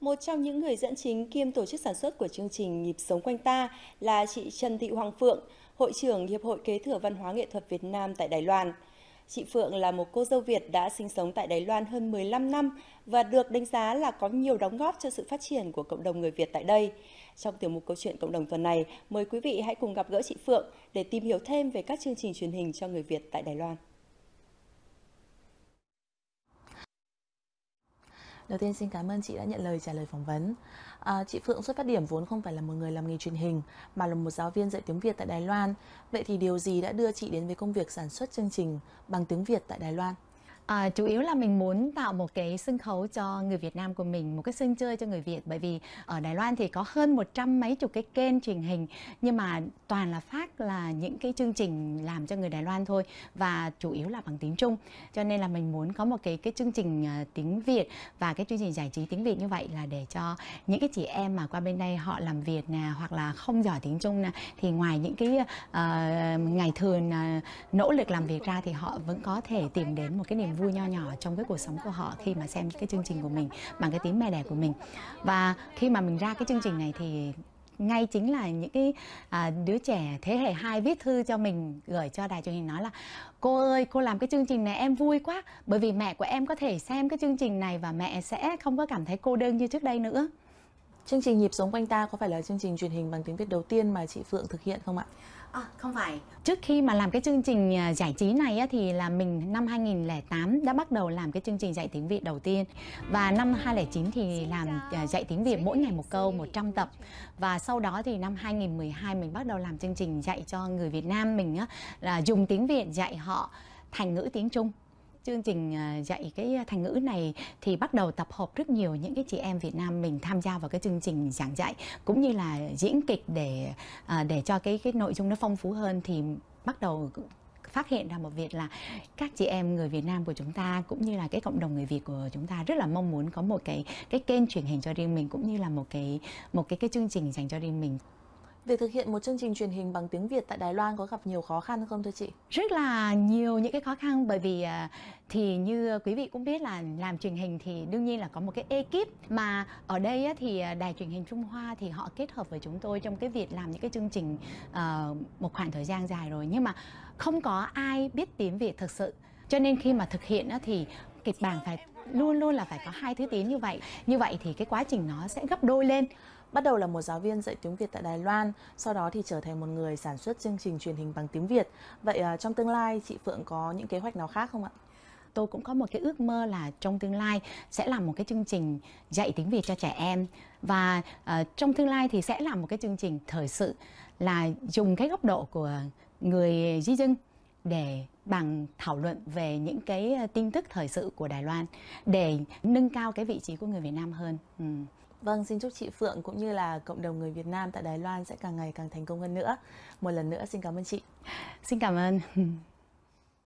Một trong những người dẫn chính kiêm tổ chức sản xuất của chương trình Nhịp sống quanh ta là chị Trần Thị Hoàng Phượng, hội trưởng Hiệp hội Kế thừa Văn hóa Nghệ thuật Việt Nam tại Đài Loan. Chị Phượng là một cô dâu Việt đã sinh sống tại Đài Loan hơn 15 năm và được đánh giá là có nhiều đóng góp cho sự phát triển của cộng đồng người Việt tại đây. Trong tiểu mục câu chuyện cộng đồng tuần này, mời quý vị hãy cùng gặp gỡ chị Phượng để tìm hiểu thêm về các chương trình truyền hình cho người Việt tại Đài Loan. Đầu tiên xin cảm ơn chị đã nhận lời trả lời phỏng vấn. À, chị Phượng xuất phát điểm vốn không phải là một người làm nghề truyền hình mà là một giáo viên dạy tiếng Việt tại Đài Loan. Vậy thì điều gì đã đưa chị đến với công việc sản xuất chương trình bằng tiếng Việt tại Đài Loan? À, chủ yếu là mình muốn tạo một cái sân khấu cho người Việt Nam của mình, một cái sân chơi cho người Việt bởi vì ở Đài Loan thì có hơn 100 mấy chục cái kênh truyền hình nhưng mà toàn là phát là những cái chương trình làm cho người Đài Loan thôi và chủ yếu là bằng tiếng Trung. Cho nên là mình muốn có một cái cái chương trình à, tiếng Việt và cái chương trình giải trí tiếng Việt như vậy là để cho những cái chị em mà qua bên đây họ làm Việt nè hoặc là không giỏi tiếng Trung nè thì ngoài những cái uh, ngày thường uh, nỗ lực làm việc ra thì họ vẫn có thể tìm đến một cái niềm vui nho nhỏ trong cái cuộc sống của họ khi mà xem cái chương trình của mình bằng cái tiếng mẹ đẻ của mình và khi mà mình ra cái chương trình này thì ngay chính là những cái à, đứa trẻ thế hệ hai viết thư cho mình gửi cho đài truyền hình nói là cô ơi cô làm cái chương trình này em vui quá bởi vì mẹ của em có thể xem cái chương trình này và mẹ sẽ không có cảm thấy cô đơn như trước đây nữa chương trình nhịp sống quanh ta có phải là chương trình truyền hình bằng tiếng việt đầu tiên mà chị phượng thực hiện không ạ À, không phải. Trước khi mà làm cái chương trình à, giải trí này á, thì là mình năm 2008 đã bắt đầu làm cái chương trình dạy tiếng Việt đầu tiên và năm 2009 thì làm à, dạy tiếng Việt mỗi ngày một câu 100 tập và sau đó thì năm 2012 mình bắt đầu làm chương trình dạy cho người Việt Nam mình á, là dùng tiếng Việt dạy họ thành ngữ tiếng Trung chương trình à, dạy cái thành ngữ này thì bắt đầu tập hợp rất nhiều những cái chị em Việt Nam mình tham gia vào cái chương trình giảng dạy cũng như là diễn kịch để à, để cho cái cái nội dung nó phong phú hơn thì bắt đầu phát hiện ra một việc là các chị em người Việt Nam của chúng ta cũng như là cái cộng đồng người Việt của chúng ta rất là mong muốn có một cái cái kênh truyền hình cho riêng mình cũng như là một cái một cái cái chương trình dành cho riêng mình Việc thực hiện một chương trình truyền hình bằng tiếng Việt tại Đài Loan có gặp nhiều khó khăn không thưa chị? Rất là nhiều những cái khó khăn bởi vì à, thì như quý vị cũng biết là làm truyền hình thì đương nhiên là có một cái ekip mà ở đây thì à, đài truyền hình Trung Hoa thì họ kết hợp với chúng tôi trong cái việc làm những cái chương trình ờ, một khoảng thời gian dài rồi nhưng mà không có ai biết tiếng Việt thực sự cho nên khi mà thực hiện thì kịch bản phải luôn luôn là phải có hai thứ tiếng như vậy như vậy thì cái quá trình nó sẽ gấp đôi lên Bắt đầu là một giáo viên dạy tiếng Việt tại Đài Loan, sau đó thì trở thành một người sản xuất chương trình truyền hình bằng tiếng Việt. Vậy à, trong tương lai chị Phượng có những kế hoạch nào khác không ạ? tôi cũng có một cái ước mơ là trong tương lai sẽ làm một cái chương trình dạy tiếng Việt cho trẻ em và à, trong tương lai thì sẽ làm một cái chương trình thời sự là dùng cái góc độ của người di dân để bằng thảo luận về những cái à, tin tức thời sự của Đài Loan để nâng cao cái vị trí của người Việt Nam hơn. Ừ. Vâng, xin chúc chị Phượng cũng như là cộng đồng người Việt Nam tại Đài Loan sẽ càng ngày càng thành công hơn nữa. Một lần nữa xin cảm ơn chị. Xin cảm ơn.